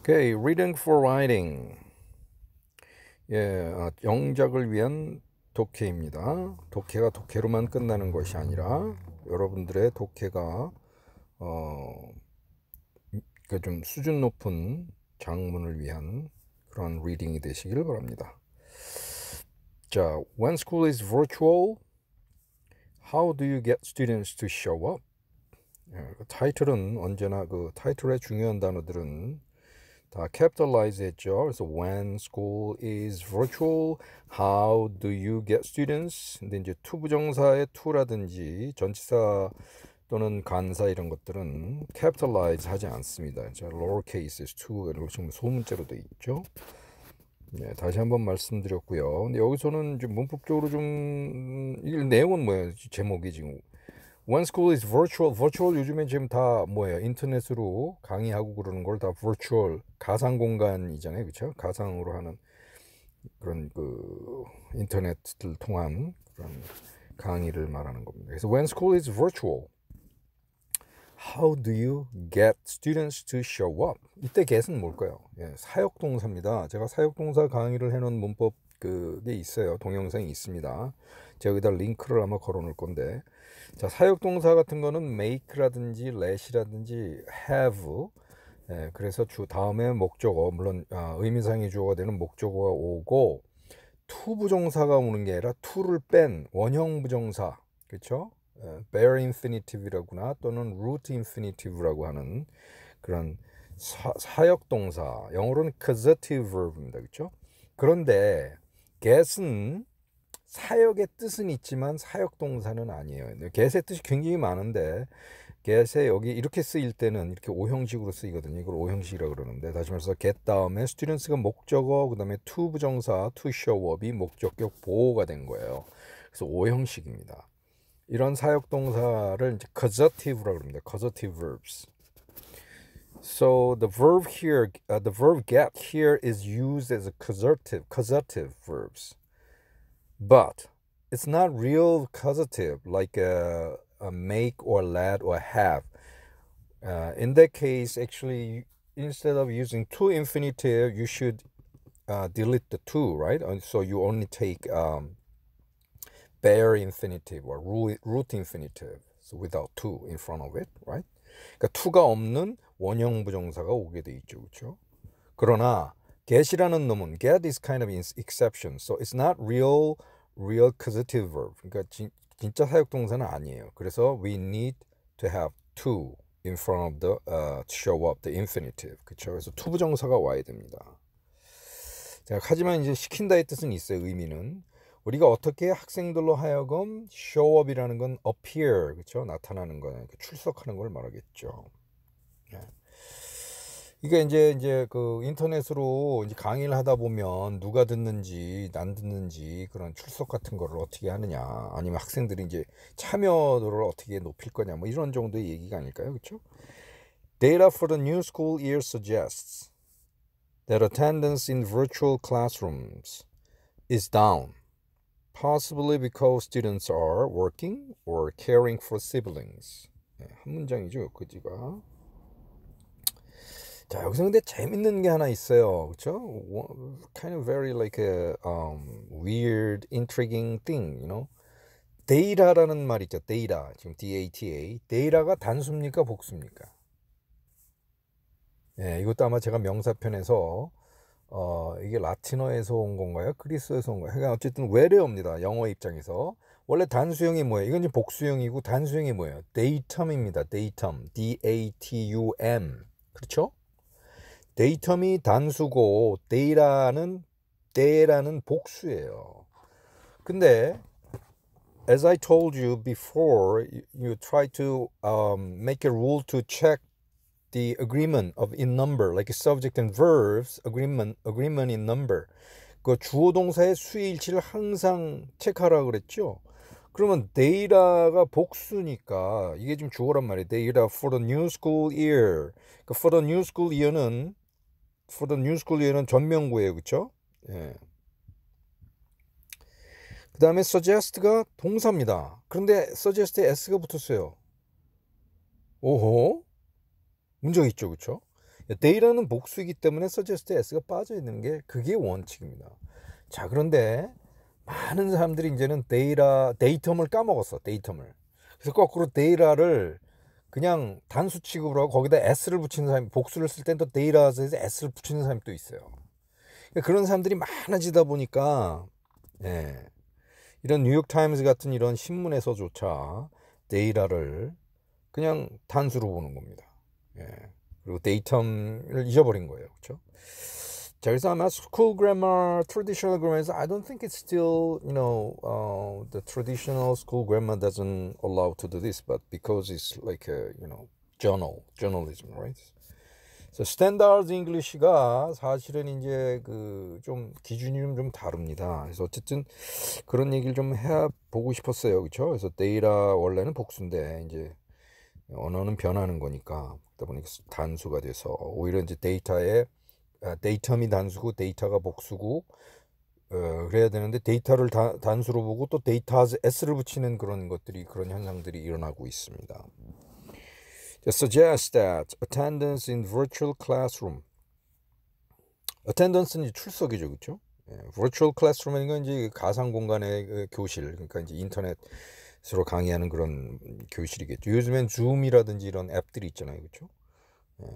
Okay, reading for writing. 예, 아, 영작을 위한 독해입니다. 독해가 독해로만 끝나는 것이 아니라 여러분들의 독해가 어, 그좀 그러니까 수준 높은 장문을 위한 그런 리딩이 되시길 바랍니다. 자, when school is virtual, how do you get students to show up? 예, 그 타이틀은 언제나 그 타이틀의 중요한 단어들은 다 c a p i t 했죠. 그래서 when school is virtual, how do you get students? 근데 이제 to 부정사의 to라든지 전치사 또는 간사 이런 것들은 c a p i t 하지 않습니다. 자, lower cases to 이런 지금 소문자로 돼 있죠. 네, 다시 한번 말씀드렸고요. 근데 여기서는 지금 문법적으로 좀 이 내용은 뭐예요? 제목이 지금 원스쿨 is virtual. virtual 요즘에 지금 다 뭐예요? 인터넷으로 강의하고 그러는 걸다 virtual 가상 공간이잖아요. 그렇죠? 가상으로 하는 그런 그 인터넷을 통한 그런 강의를 말하는 겁니다. 그래서 when school is virtual How do you get students to show up? 이때 get은 뭘까요? 예, 사역동사입니다. 제가 사역동사 강의를 해놓은 문법 그게 있어요. 동영상이 있습니다. 제가 여기다 링크를 아마 걸어놓을 건데 자 사역동사 같은 거는 make라든지 let이라든지 have 예, 그래서 주 다음에 목적어 물론 아, 의미상의 주어가 되는 목적어가 오고 to 부정사가 오는 게 아니라 to를 뺀 원형 부정사 그렇죠? 예, bare infinitive라고나 또는 root infinitive라고 하는 그런 사, 역 동사 영어로는 causative verb입니다. 그렇죠? 그런데 get은 사역의 뜻은 있지만 사역 동사는 아니에요. get의 뜻이 굉장히 많은데 get에 여기 이렇게 쓰일 때는 이렇게 오형식으로 쓰이거든요. 이걸 오형식이라고 그러는데 다시 말해서 get 다음에 스튜던스가 목적어 그다음에 to 부정사 to show up이 목적격 보호가 된 거예요. 그래서 오형식입니다. 이런 사역 동사를 이제 causative 합니다 causative verbs. So the verb here, uh, the verb get here is used as a causative, causative verbs, but it's not real causative like a, a make or let or have. Uh, in that case, actually, instead of using two infinitive, you should uh, delete the two, right? And so you only take um, bare infinitive or root infinitive. So without to in front of it, right? 그러니까 to가 없는 원형 부정사가 오게 돼 있죠. 그렇죠? 그러나 get이라는 놈은 get is kind of exception. So it's not real real causative verb. 그러니까 진, 진짜 사역동사는 아니에요. 그래서 we need to have to in front of the uh, show up the infinitive. 그렇죠? 그래서 to 부정사가 와야 됩니다. 자, 하지만 이제 시킨다의 뜻은 있어요. 의미는 우리가 어떻게 학생들로 하여금 show up이라는 건 appear 그렇죠 나타나는 거예요 그 출석하는 걸 말하겠죠. 네. 이게 이제 이제 그 인터넷으로 이제 강의를 하다 보면 누가 듣는지 난 듣는지 그런 출석 같은 거를 어떻게 하느냐 아니면 학생들이 이제 참여도를 어떻게 높일 거냐 뭐 이런 정도의 얘기가 아닐까요 그렇죠? Data for the new school year suggests that attendance in virtual classrooms is down. possibly because students are working or caring for siblings. 네, 한 문장이죠, 그지가. 자, 여기서 근데 재밌는 게 하나 있어요. 그렇죠? kind of very like a um, weird intriguing thing, you know. 데이터라는 말 있죠. 데이터. 지금 DATA. 데이터가 단수입니까, 복수입니까? 예, 네, 이것도 아마 제가 명사편에서 어, 이게 라틴어에서 온 건가요? 그리스에서 온 거예요? 그러니까 어쨌든 외래어입니다. 영어 입장에서. 원래 단수형이 뭐예요? 이건 지금 복수형이고 단수형이 뭐예요? 데이텀입니다. 데이텀. D-A-T-U-M. 그렇죠? 데이텀이 단수고 데이라는 데라는 복수예요. 근데 as I told you before, you, you try to um, make a rule to check the agreement of in number, like subject and verbs, agreement, agreement in number. 그 주어 동사의 수일치를 항상 체크하라 그랬죠. 그러면 they라가 복수니까 이게 지금 주어란 말이에요. they라 for the new school year. 그 for the new school year는 for the new school year는 전명구예요, 그렇죠? 예. 그다음에 suggest가 동사입니다. 그런데 suggest에 s가 붙었어요. 오호. 문제가 있죠. 그렇죠? d a 라는 복수이기 때문에 s u g g s 가 빠져 있는 게 그게 원칙입니다. 자, 그런데 많은 사람들이 이제는 데이라 데이텀을 까먹었어. 데이텀을. 그래서 거꾸로 데이라를 그냥 단수 취급으로 하고 거기다 s를 붙이는 사람 복수를 쓸 땐또 데이라에서 s를 붙이는 사람이 또 있어요. 그러니까 그런 사람들이 많아지다 보니까 예. 이런 뉴욕 타임즈 같은 이런 신문에서조차 데이라를 그냥 단수로 보는 겁니다. 예. 그리고 데이텀을 잊어버린 거예요. 그렇죠? 자, 그래서 아마 school grammar, traditional grammar, I don't think it's still, you know, uh, the traditional school grammar doesn't allow to do this, but because it's like a, you know, journal, journalism, right? So standard English가 사실은 이제 그 좀 기준이 좀, 좀 다릅니다. 그래서 어쨌든 그런 얘기를 좀 해보고 싶었어요. 그렇죠? 그래서 data 원래는 복수인데 이제 언어는 변하는 거니까 그러다 보니까 단수가 돼서 오히려 이제 데이터에 아, 데이터미 단수고 데이터가 복수고 어, 그래야 되는데 데이터를 다, 단수로 보고 또 데이터 s를 붙이는 그런 것들이 그런 현상들이 일어나고 있습니다. suggest that attendance in virtual classroom attendance는 출석이죠, 그렇죠? 예, virtual classroom은 이제 가상 공간의 그, 교실, 그러니까 이제 인터넷 서로 강의하는 그런 교실이겠죠. 요즘엔 줌이라든지 이런 앱들이 있잖아요. 그렇죠? 예.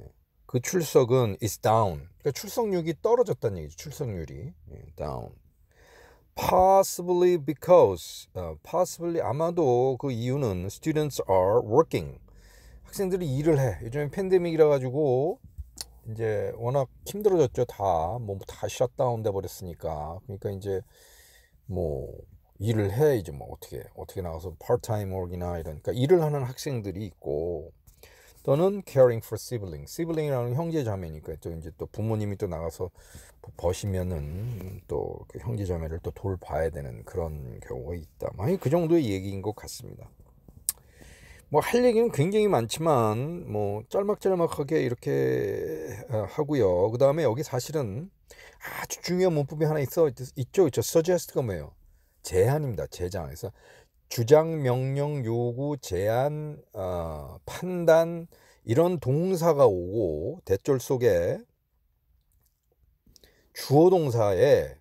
그 출석은 is down. 그러니까 출석률이 떨어졌다는 얘기죠. 출석률이 예, down. possibly because uh, possibly 아마도 그 이유는 students are working. 학생들이 일을 해. 요즘엔 팬데믹이라 가지고 이제 워낙 힘들어졌죠. 다 뭐다 뭐다 셧다운 돼 버렸으니까. 그러니까 이제 뭐 일을 해야지 뭐 어떻게 어떻게 나와서 파트타임 워크이나 이런 그러니까 일을 하는 학생들이 있고 또는 caring for sibling, sibling이라는 형제 자매니까 또 이제 또 부모님이 또 나가서 뭐 버시면은 또 그 형제 자매를 또 돌봐야 되는 그런 경우가 있다. 많이 그 정도의 얘기인 것 같습니다. 뭐 할 얘기는 굉장히 많지만 뭐 짤막짤막하게 이렇게 어, 하고요. 그 다음에 여기 사실은 아주 중요한 문법이 하나 있어 있죠, 있죠. suggest가 뭐예요? 제한입니다. 제장. 그래서 주장, 명령, 요구, 제한, 어, 판단 이런 동사가 오고 대절 속에 주어 동사에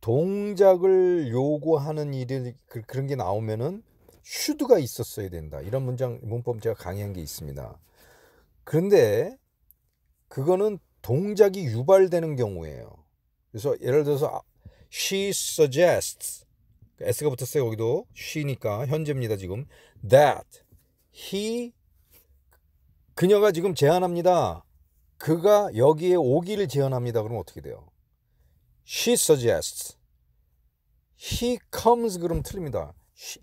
동작을 요구하는 일이 그, 그런 게 나오면은 슈드가 있었어야 된다. 이런 문장 문법 제가 강의한 게 있습니다. 그런데 그거는 동작이 유발되는 경우예요. 그래서 예를 들어서 아, She suggests 그러니까 S가 붙었어요 여기도 she니까 현재입니다 지금 that he 그녀가 지금 제안합니다. 그가 여기에 오기를 제안합니다. 그럼 어떻게 돼요? She suggests. He comes 그럼 틀립니다.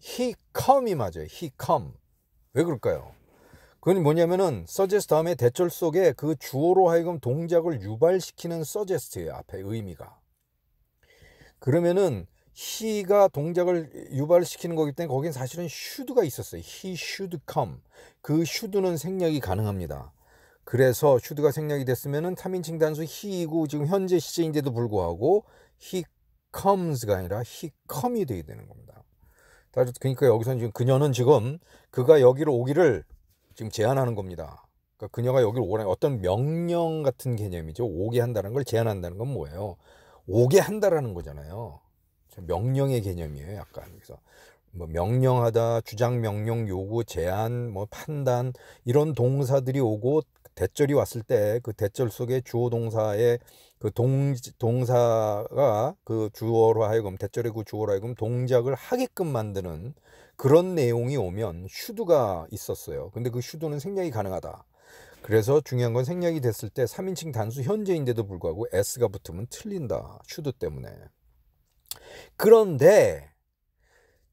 He come이 맞아요. He come. 왜 그럴까요? 그건 뭐냐면은 suggest 다음에 대절 속에 그 주어로 하여금 동작을 유발시키는 suggest예요. 앞에 의미가. 그러면은 he가 동작을 유발시키는 거기 때문에 거긴 사실은 should가 있었어요. he should come. 그 should는 생략이 가능합니다. 그래서 should가 생략이 됐으면은 3인칭 단수 he이고 지금 현재 시제인데도 불구하고 he comes가 아니라 he come이 돼야 되는 겁니다. 그러니까 여기서 지금 그녀는 지금 그가 여기로 오기를 지금 제안하는 겁니다. 그러니까 그녀가 여기로 오라 어떤 명령 같은 개념이죠. 오게 한다는 걸 제안한다는 건 뭐예요? 오게 한다라는 거잖아요. 명령의 개념이에요, 약간. 그래서 뭐 명령하다, 주장, 명령, 요구, 제안, 뭐 판단 이런 동사들이 오고 대절이 왔을 때 그 대절 속에 주어 동사의 그 동, 동사가 그 주어로 하여금 대절의 그 주어로 하여금 동작을 하게끔 만드는 그런 내용이 오면 슈드가 있었어요. 근데 그 슈드는 생략이 가능하다. 그래서 중요한 건 생략이 됐을 때 3인칭 단수 현재인데도 불구하고 s가 붙으면 틀린다. 슈드 때문에. 그런데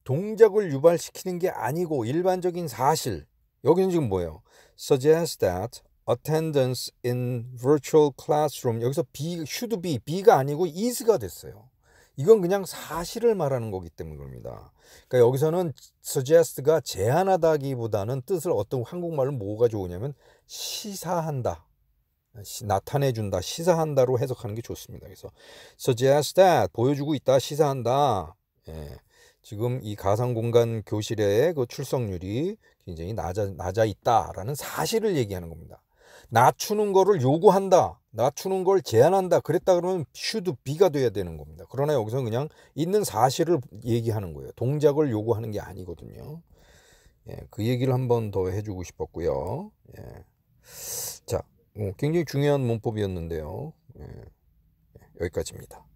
동작을 유발시키는 게 아니고 일반적인 사실. 여기는 지금 뭐예요? suggest that attendance in virtual classroom 여기서 be, should be, be가 아니고 is가 됐어요. 이건 그냥 사실을 말하는 거기 때문입니다. 그러니까 여기서는 suggest가 제안하다기보다는 뜻을 어떤 한국말로 뭐가 좋으냐면 시사한다. 시, 나타내 준다, 시사한다로 해석하는 게 좋습니다. 그래서 suggest that 보여주고 있다, 시사한다. 예. 지금 이 가상 공간 교실의 그 출석률이 굉장히 낮아 낮아 있다라는 사실을 얘기하는 겁니다. 낮추는 거를 요구한다. 낮추는 걸 제한한다 그랬다 그러면 슈드 비가 돼야 되는 겁니다. 그러나 여기서 그냥 있는 사실을 얘기하는 거예요. 동작을 요구하는 게 아니거든요. 예, 그 얘기를 한 번 더 해주고 싶었고요. 예. 자, 어, 굉장히 중요한 문법이었는데요. 예, 예 여기까지입니다.